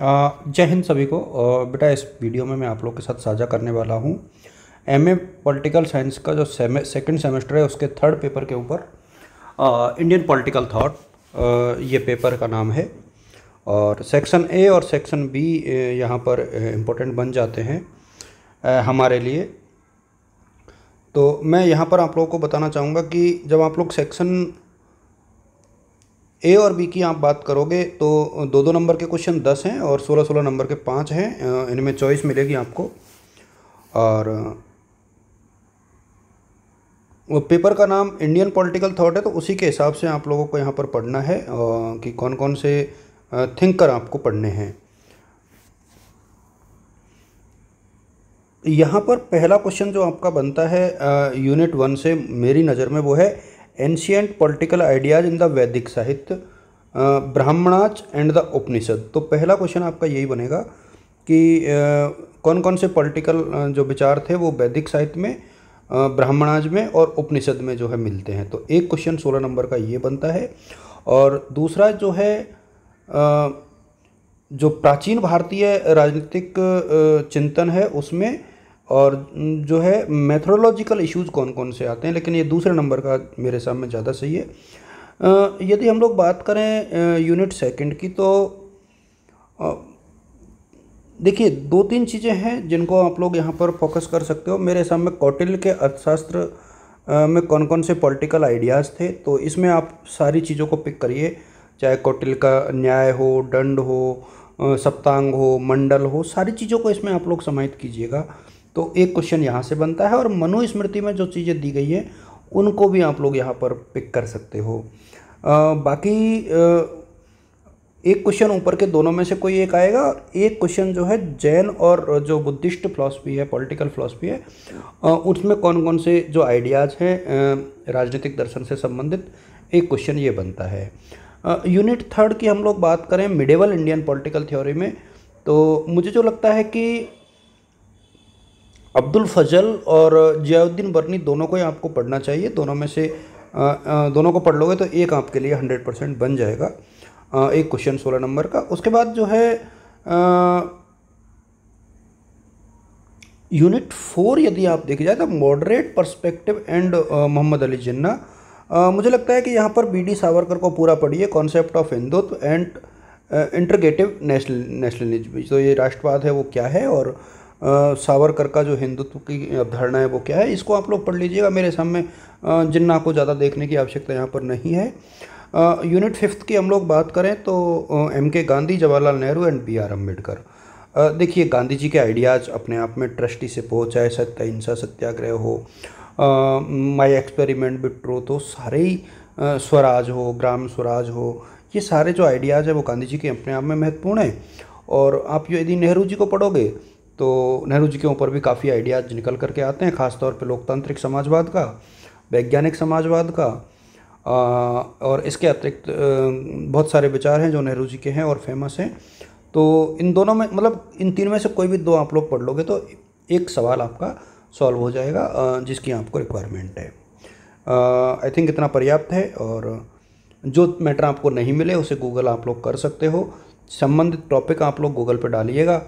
जय हिंद सभी को बेटा इस वीडियो में मैं आप लोग के साथ साझा करने वाला हूँ एम ए पॉलिटिकल साइंस का जो सेमे, सेकेंड सेमेस्टर है उसके थर्ड पेपर के ऊपर इंडियन पॉलिटिकल थाट ये पेपर का नाम है और सेक्शन ए और सेक्शन बी यहाँ पर इम्पोर्टेंट बन जाते हैं हमारे लिए तो मैं यहाँ पर आप लोगों को बताना चाहूँगा कि जब आप लोग सेक्शन ए और बी की आप बात करोगे तो दो दो नंबर के क्वेश्चन दस हैं और सोलह सोलह नंबर के पाँच हैं इनमें चॉइस मिलेगी आपको और वो पेपर का नाम इंडियन पॉलिटिकल थॉट है तो उसी के हिसाब से आप लोगों को यहाँ पर पढ़ना है कि कौन कौन से थिंकर आपको पढ़ने हैं यहाँ पर पहला क्वेश्चन जो आपका बनता है यूनिट वन से मेरी नज़र में वो है ancient political ideas in the Vedic साहित्य ब्राह्मणाच एंड द उपनिषद तो पहला क्वेश्चन आपका यही बनेगा कि uh, कौन कौन से पॉलिटिकल uh, जो विचार थे वो वैदिक साहित्य में ब्राह्मणाज uh, में और उपनिषद में जो है मिलते हैं तो एक क्वेश्चन सोलह नंबर का ये बनता है और दूसरा जो है जो प्राचीन भारतीय राजनीतिक चिंतन है उसमें और जो है मैथोलॉजिकल इश्यूज कौन कौन से आते हैं लेकिन ये दूसरे नंबर का मेरे सामने ज़्यादा सही है यदि हम लोग बात करें यूनिट सेकंड की तो देखिए दो तीन चीज़ें हैं जिनको आप लोग यहाँ पर फोकस कर सकते हो मेरे सामने कौटिल के अर्थशास्त्र में कौन कौन से पॉलिटिकल आइडियाज़ थे तो इसमें आप सारी चीज़ों को पिक करिए चाहे कौटिल का न्याय हो दंड हो सप्तांग हो मंडल हो सारी चीज़ों को इसमें आप लोग समाहित कीजिएगा तो एक क्वेश्चन यहाँ से बनता है और मनुस्मृति में जो चीज़ें दी गई हैं उनको भी आप लोग यहाँ पर पिक कर सकते हो आ, बाकी आ, एक क्वेश्चन ऊपर के दोनों में से कोई एक आएगा एक क्वेश्चन जो है जैन और जो बुद्धिस्ट फिलासफी है पॉलिटिकल फिलासफी है उसमें कौन कौन से जो आइडियाज़ हैं राजनीतिक दर्शन से संबंधित एक क्वेश्चन ये बनता है यूनिट थर्ड की हम लोग बात करें मिडेवल इंडियन पॉलिटिकल थ्योरी में तो मुझे जो लगता है कि अब्दुल फजल और जियाउद्दीन बर्नी दोनों को ही आपको पढ़ना चाहिए दोनों में से आ, आ, दोनों को पढ़ लोगे तो एक आपके लिए हंड्रेड परसेंट बन जाएगा आ, एक क्वेश्चन सोलह नंबर का उसके बाद जो है यूनिट फोर यदि आप देखे जाए तो moderate perspective and Mohammad Ali Jinnah आ, मुझे लगता है कि यहाँ पर बी डी सावरकर को पूरा पढ़िए concept of Hindutva and integrative national nationalism तो ये राष्ट्रवाद है वो क्या है और सावरकर का जो हिंदुत्व की अवधारणा है वो क्या है इसको आप लोग पढ़ लीजिएगा मेरे सामने जिन्ना को ज़्यादा देखने की आवश्यकता यहाँ पर नहीं है यूनिट फिफ्थ की हम लोग बात करें तो M K Gandhi Jawaharlal Nehru and B R Ambedkar देखिए गांधी जी के आइडियाज़ अपने आप में ट्रस्टी से पहुँचाए सत्य अहिंसा सत्याग्रह हो माई एक्सपेरिमेंट बिट ट्रूथ हो तो सारे ही स्वराज हो ग्राम स्वराज हो ये सारे जो आइडियाज़ हैं वो गांधी जी के अपने आप में महत्वपूर्ण हैं और आप यदि नेहरू जी को पढ़ोगे तो नेहरू जी के ऊपर भी काफ़ी आइडियाज निकल करके आते हैं ख़ासतौर पर लोकतांत्रिक समाजवाद का वैज्ञानिक समाजवाद का और इसके अतिरिक्त बहुत सारे विचार हैं जो नेहरू जी के हैं और फेमस हैं तो इन दोनों में मतलब इन तीन में से कोई भी दो आप लोग पढ़ लोगे तो एक सवाल आपका सॉल्व हो जाएगा जिसकी आपको रिक्वायरमेंट है आई थिंक इतना पर्याप्त है और जो मैटर आपको नहीं मिले उसे गूगल आप लोग कर सकते हो संबंधित टॉपिक आप लोग गूगल पर डालिएगा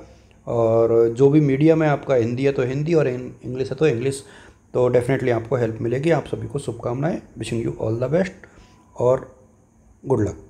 और जो भी मीडियम है आपका हिंदी है तो हिंदी और इंग्लिश है तो इंग्लिश तो डेफिनेटली आपको हेल्प मिलेगी आप सभी को शुभकामनाएं wishing you all the best और गुड लक